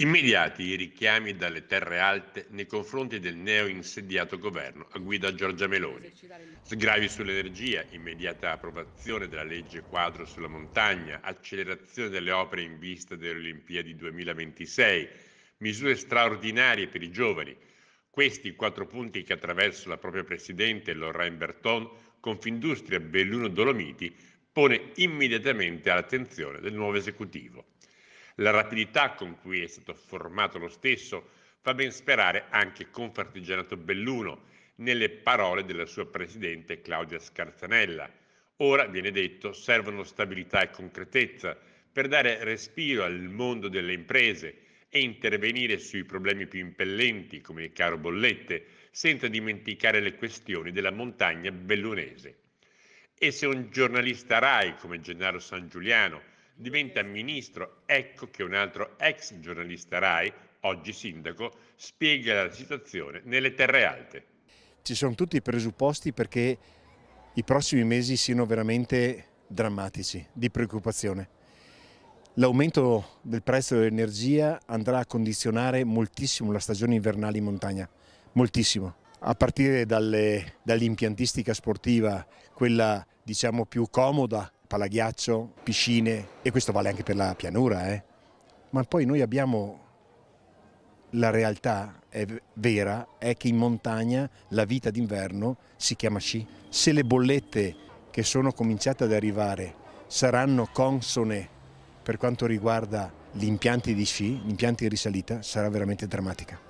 Immediati i richiami dalle terre alte nei confronti del neo-insediato governo a guida Giorgia Meloni. Sgravi sull'energia, immediata approvazione della legge quadro sulla montagna, accelerazione delle opere in vista delle Olimpiadi 2026, misure straordinarie per i giovani. Questi quattro punti che attraverso la propria presidente Lorraine Berton, Confindustria Belluno Dolomiti pone immediatamente all'attenzione del nuovo esecutivo. La rapidità con cui è stato formato lo stesso fa ben sperare anche Confartigianato Belluno nelle parole della sua presidente Claudia Scarzanella. Ora, viene detto, servono stabilità e concretezza per dare respiro al mondo delle imprese e intervenire sui problemi più impellenti come il caro bollette, senza dimenticare le questioni della montagna bellunese. E se un giornalista RAI come Gennaro San Giuliano diventa ministro. Ecco che un altro ex giornalista RAI, oggi sindaco, spiega la situazione nelle terre alte. Ci sono tutti i presupposti perché i prossimi mesi siano veramente drammatici, di preoccupazione. L'aumento del prezzo dell'energia andrà a condizionare moltissimo la stagione invernale in montagna, moltissimo. A partire dalle, dall'impiantistica sportiva, quella diciamo più comoda, palaghiaccio, piscine e questo vale anche per la pianura. Eh. Ma poi noi abbiamo la realtà è vera è che in montagna la vita d'inverno si chiama sci. Se le bollette che sono cominciate ad arrivare saranno consone per quanto riguarda gli impianti di sci, gli impianti di risalita, sarà veramente drammatica.